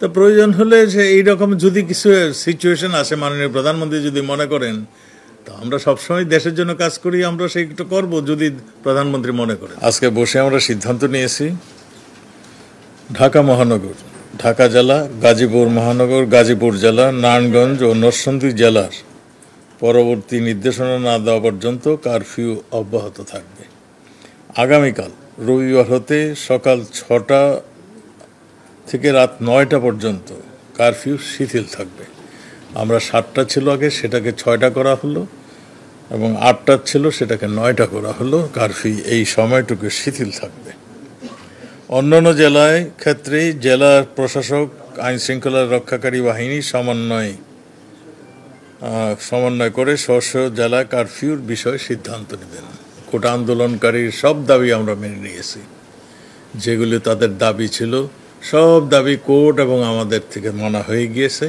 তো প্রয়োজন হলে সে এইরকম যদি কিছু সিচুয়েশন আসে মাননীয় প্রধানমন্ত্রী যদি মনে করেন তো আমরা সবসময় দেশের জন্য কাজ করি আমরা সেইটা করব যদি প্রধানমন্ত্রী মনে করেন আজকে বসে আমরা সিদ্ধান্ত নিয়েছি ঢাকা মহানগর ঢাকা জেলা গাজীপুর মহানগর গাজীপুর জেলা নারায়ণগঞ্জ ও নরসন্দী জেলার পরবর্তী নির্দেশনা না দেওয়া পর্যন্ত কারফিউ অব্যাহত থাকবে আগামীকাল রবিবার হতে সকাল ছটা থেকে রাত নয়টা পর্যন্ত কারফিউ শিথিল থাকবে আমরা সাতটা ছিল আগে সেটাকে ছয়টা করা হলো এবং আটটা ছিল সেটাকে নয়টা করা হলো কারফিউ এই সময়টুকু শিথিল থাকবে অন্যান্য জেলায় ক্ষেত্রেই জেলার প্রশাসক আইন শৃঙ্খলা রক্ষাকারী বাহিনী সমন্বয় সমন্বয় করে স্বস্ব জেলা কারফিউর বিষয়ে সিদ্ধান্ত নেবেন কোটা আন্দোলনকারীর সব দাবি আমরা মেনে নিয়েছি যেগুলি তাদের দাবি ছিল সব দাবি কোর্ট এবং আমাদের থেকে মানা হয়ে গিয়েছে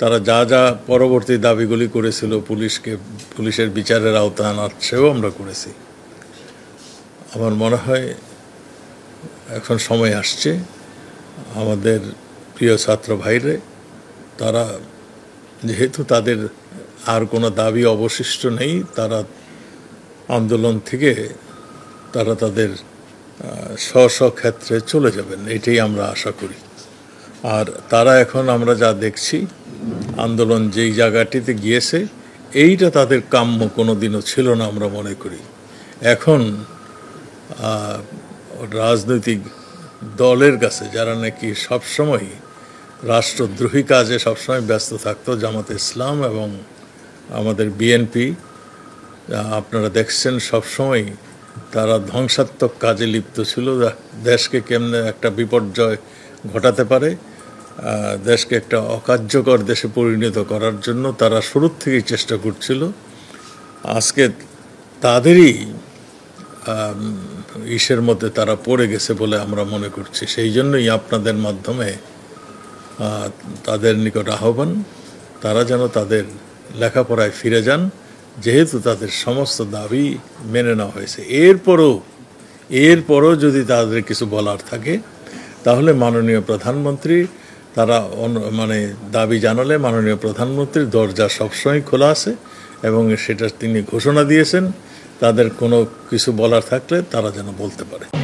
তারা যা যা পরবর্তী দাবিগুলি করেছিল পুলিশকে পুলিশের বিচারের আওতায় আনার সেও আমরা করেছি আমার মনে হয় এখন সময় আসছে আমাদের প্রিয় ছাত্র ভাইরে তারা যেহেতু তাদের আর কোনো দাবি অবশিষ্ট নেই তারা আন্দোলন থেকে তারা তাদের স্ব স্ব ক্ষেত্রে চলে যাবেন এটাই আমরা আশা করি আর তারা এখন আমরা যা দেখছি আন্দোলন যেই জায়গাটিতে গিয়েছে এইটা তাদের কাম্য কোনো দিনও ছিল না আমরা মনে করি এখন রাজনৈতিক দলের কাছে যারা নাকি সবসময় রাষ্ট্রদ্রোহী কাজে সবসময় ব্যস্ত থাকতো জামাত ইসলাম এবং আমাদের বিএনপি আপনারা দেখছেন সবসময় তারা ধ্বংসাত্মক কাজে লিপ্ত ছিল দেশকে কেমনে একটা বিপর্যয় ঘটাতে পারে দেশকে একটা অকার্যকর দেশে পরিণত করার জন্য তারা শুরুর থেকেই চেষ্টা করছিল আজকে তাদেরই ইসের মধ্যে তারা পড়ে গেছে বলে আমরা মনে করছি সেই জন্যই আপনাদের মাধ্যমে তাদের নিকট আহ্বান তারা যেন তাদের লেখাপড়ায় ফিরে যান যেহেতু তাদের সমস্ত দাবি মেনে নেওয়া হয়েছে এরপরও এরপরও যদি তাদের কিছু বলার থাকে তাহলে মাননীয় প্রধানমন্ত্রী তারা মানে দাবি জানালে মাননীয় প্রধানমন্ত্রীর দরজা সবসময় খোলা আছে এবং সেটা তিনি ঘোষণা দিয়েছেন তাদের কোনো কিছু বলার থাকলে তারা যেন বলতে পারে